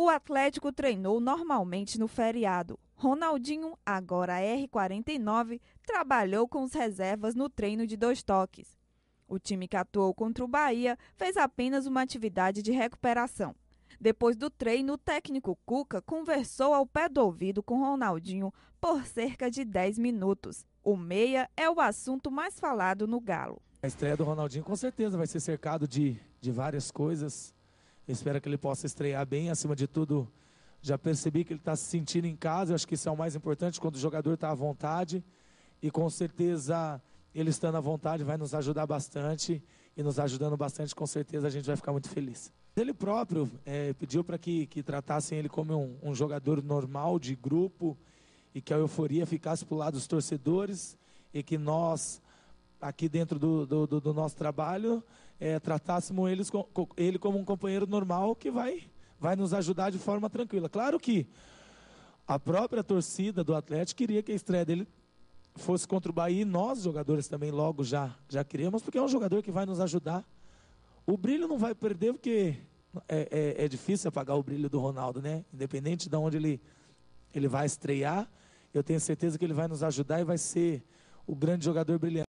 O Atlético treinou normalmente no feriado. Ronaldinho, agora R49, trabalhou com os reservas no treino de dois toques. O time que atuou contra o Bahia fez apenas uma atividade de recuperação. Depois do treino, o técnico Cuca conversou ao pé do ouvido com Ronaldinho por cerca de 10 minutos. O meia é o assunto mais falado no Galo. A estreia do Ronaldinho com certeza vai ser cercado de, de várias coisas espero que ele possa estrear bem, acima de tudo. Já percebi que ele está se sentindo em casa, eu acho que isso é o mais importante quando o jogador está à vontade. E com certeza, ele estando à vontade vai nos ajudar bastante. E nos ajudando bastante, com certeza a gente vai ficar muito feliz. Ele próprio é, pediu para que, que tratassem ele como um, um, jogador normal de grupo e que a euforia ficasse para o lado dos torcedores e que nós aqui dentro do, do, do nosso trabalho, é, tratássemos eles, ele como um companheiro normal que vai, vai nos ajudar de forma tranquila. Claro que a própria torcida do Atlético queria que a estreia dele fosse contra o Bahia e nós, jogadores, também logo já, já queríamos, porque é um jogador que vai nos ajudar. O brilho não vai perder, porque é, é, é difícil apagar o brilho do Ronaldo, né? Independente de onde ele, ele vai estrear, eu tenho certeza que ele vai nos ajudar e vai ser o grande jogador brilhante.